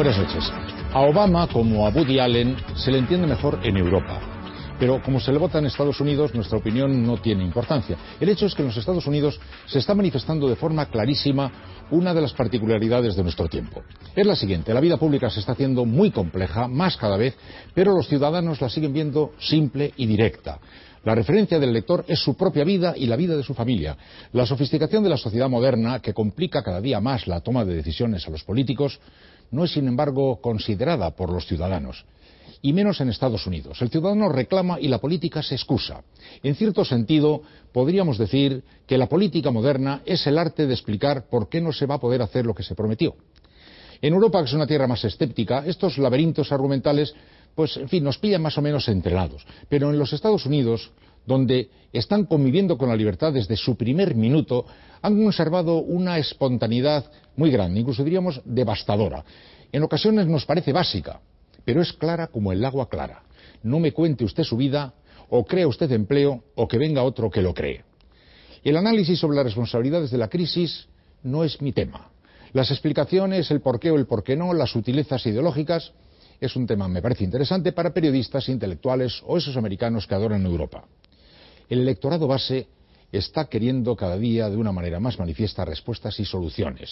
Buenas noches. A Obama, como a Woody Allen, se le entiende mejor en Europa. Pero como se le vota en Estados Unidos, nuestra opinión no tiene importancia. El hecho es que en los Estados Unidos se está manifestando de forma clarísima una de las particularidades de nuestro tiempo. Es la siguiente, la vida pública se está haciendo muy compleja, más cada vez, pero los ciudadanos la siguen viendo simple y directa. La referencia del lector es su propia vida y la vida de su familia. La sofisticación de la sociedad moderna, que complica cada día más la toma de decisiones a los políticos, no es, sin embargo, considerada por los ciudadanos y menos en Estados Unidos. El ciudadano reclama y la política se excusa. En cierto sentido, podríamos decir que la política moderna es el arte de explicar por qué no se va a poder hacer lo que se prometió. En Europa, que es una tierra más escéptica, estos laberintos argumentales, pues, en fin, nos pillan más o menos entrenados. Pero en los Estados Unidos, donde están conviviendo con la libertad desde su primer minuto, han conservado una espontaneidad muy grande, incluso diríamos devastadora. En ocasiones nos parece básica, pero es clara como el agua clara. No me cuente usted su vida, o crea usted empleo, o que venga otro que lo cree. El análisis sobre las responsabilidades de la crisis no es mi tema. Las explicaciones, el por qué o el por qué no, las sutilezas ideológicas, es un tema, me parece interesante, para periodistas, intelectuales o esos americanos que adoran Europa. El electorado base está queriendo cada día de una manera más manifiesta respuestas y soluciones.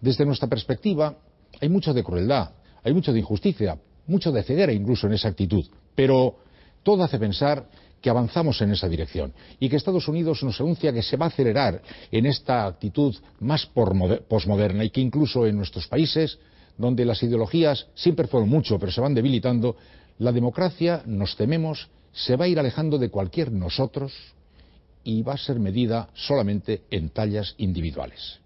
Desde nuestra perspectiva, hay mucho de crueldad, hay mucho de injusticia, mucho de ceguera incluso en esa actitud, pero todo hace pensar que avanzamos en esa dirección y que Estados Unidos nos anuncia que se va a acelerar en esta actitud más posmoderna y que incluso en nuestros países, donde las ideologías siempre fueron mucho pero se van debilitando, la democracia, nos tememos, se va a ir alejando de cualquier nosotros y va a ser medida solamente en tallas individuales.